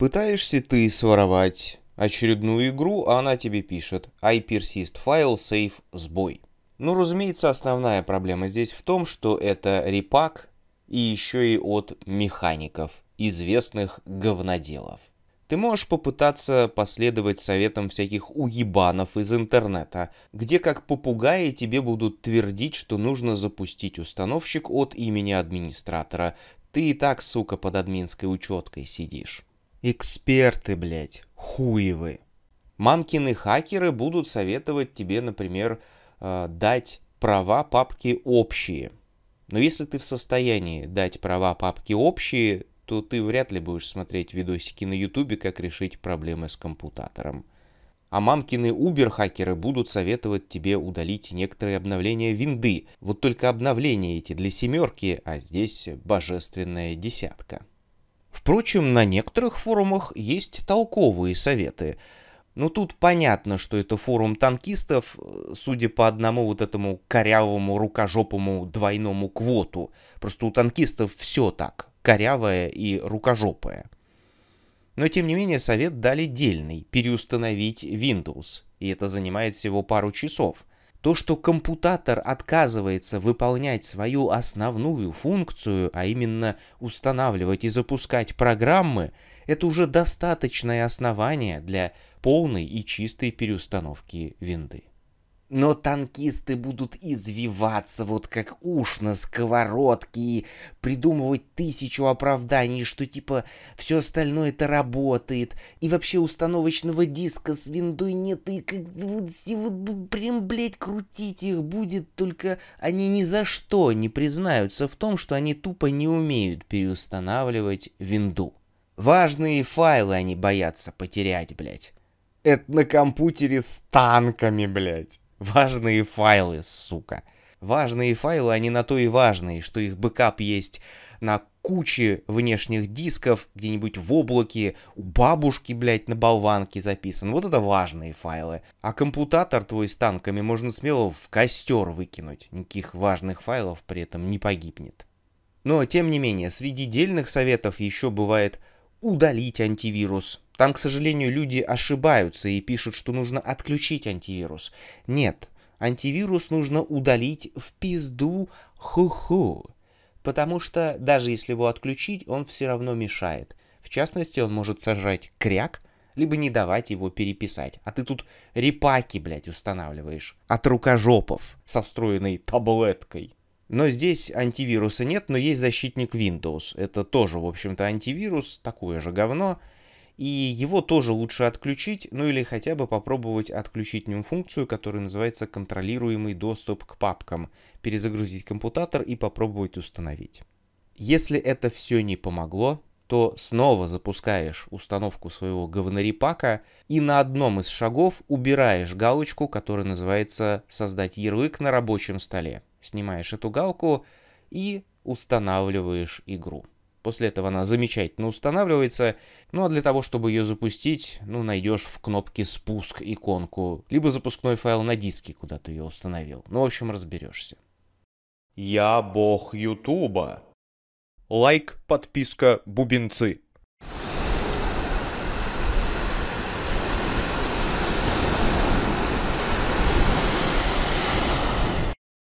Пытаешься ты своровать очередную игру, а она тебе пишет "I persist. File save сбой. Ну, разумеется, основная проблема здесь в том, что это репак и еще и от механиков, известных говноделов. Ты можешь попытаться последовать советам всяких уебанов из интернета, где как попугаи тебе будут твердить, что нужно запустить установщик от имени администратора. Ты и так, сука, под админской учеткой сидишь. Эксперты, блядь, хуевы. Мамкины хакеры будут советовать тебе, например, э, дать права папки общие. Но если ты в состоянии дать права папки общие, то ты вряд ли будешь смотреть видосики на ютубе, как решить проблемы с компутатором. А мамкины убер-хакеры будут советовать тебе удалить некоторые обновления винды. Вот только обновления эти для семерки, а здесь божественная десятка. Впрочем, на некоторых форумах есть толковые советы. но ну, тут понятно, что это форум танкистов, э, судя по одному вот этому корявому, рукожопому двойному квоту. Просто у танкистов все так, корявое и рукожопое. Но тем не менее совет дали дельный, переустановить Windows, и это занимает всего пару часов – то, что компьютер отказывается выполнять свою основную функцию, а именно устанавливать и запускать программы, это уже достаточное основание для полной и чистой переустановки винды. Но танкисты будут извиваться, вот как уж на сковородке, и придумывать тысячу оправданий, что типа все остальное это работает, и вообще установочного диска с виндой нет, и как вот, и вот ну, прям, блядь, крутить их будет, только они ни за что не признаются в том, что они тупо не умеют переустанавливать винду. Важные файлы они боятся потерять, блядь. Это на компьютере с танками, блядь. Важные файлы, сука. Важные файлы, они на то и важные, что их бэкап есть на куче внешних дисков, где-нибудь в облаке, у бабушки, блядь, на болванке записан. Вот это важные файлы. А компутатор твой с танками можно смело в костер выкинуть. Никаких важных файлов при этом не погибнет. Но, тем не менее, среди дельных советов еще бывает удалить антивирус – там, к сожалению, люди ошибаются и пишут, что нужно отключить антивирус. Нет, антивирус нужно удалить в пизду ху-ху. Потому что даже если его отключить, он все равно мешает. В частности, он может сожрать кряк, либо не давать его переписать. А ты тут репаки, блядь, устанавливаешь. От рукожопов со встроенной таблеткой. Но здесь антивируса нет, но есть защитник Windows. Это тоже, в общем-то, антивирус, такое же говно и его тоже лучше отключить, ну или хотя бы попробовать отключить в нем функцию, которая называется контролируемый доступ к папкам, перезагрузить компьютер и попробовать установить. Если это все не помогло, то снова запускаешь установку своего говнорепака и на одном из шагов убираешь галочку, которая называется «Создать ярлык на рабочем столе». Снимаешь эту галку и устанавливаешь игру. После этого она замечательно устанавливается. Ну а для того, чтобы ее запустить, ну найдешь в кнопке «Спуск» иконку, либо запускной файл на диске, куда ты ее установил. Ну, в общем, разберешься. Я бог Ютуба. Лайк, подписка, бубенцы.